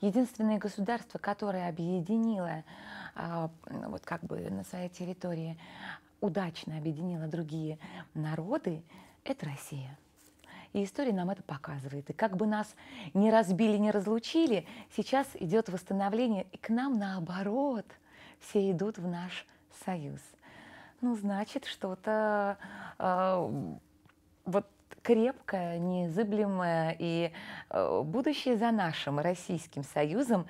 единственное государство, которое объединило а, ну, вот как бы на своей территории удачно объединило другие народы, это Россия. И история нам это показывает. И как бы нас не разбили, не разлучили, сейчас идет восстановление, и к нам наоборот все идут в наш союз. Ну, значит, что-то э, вот крепкая, незыблемая и э, будущее за нашим Российским Союзом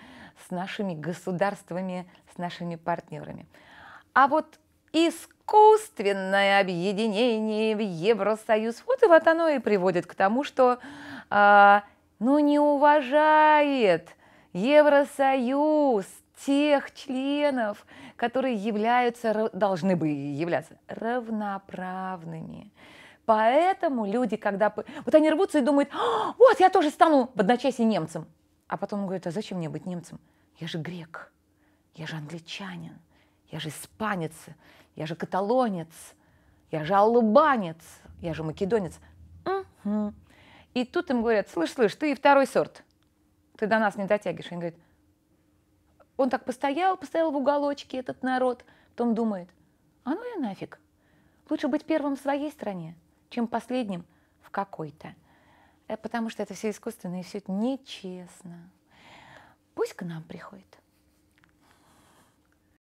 с нашими государствами, с нашими партнерами. А вот искусственное объединение в Евросоюз, вот и вот оно и приводит к тому, что а, ну, не уважает Евросоюз тех членов, которые являются, должны бы являться равноправными. Поэтому люди, когда... Вот они рвутся и думают, «А, вот я тоже стану в одночасье немцем. А потом говорят, а зачем мне быть немцем? Я же грек, я же англичанин, я же испанец, я же каталонец, я же албанец, я же македонец. Угу. И тут им говорят, слышь, слышь, ты второй сорт, ты до нас не дотягиваешь. Они говорят, он так постоял, постоял в уголочке этот народ, потом думает, а ну я нафиг, лучше быть первым в своей стране, чем последним в какой-то. Э, потому что это все искусственно, и все это нечестно. Пусть к нам приходит.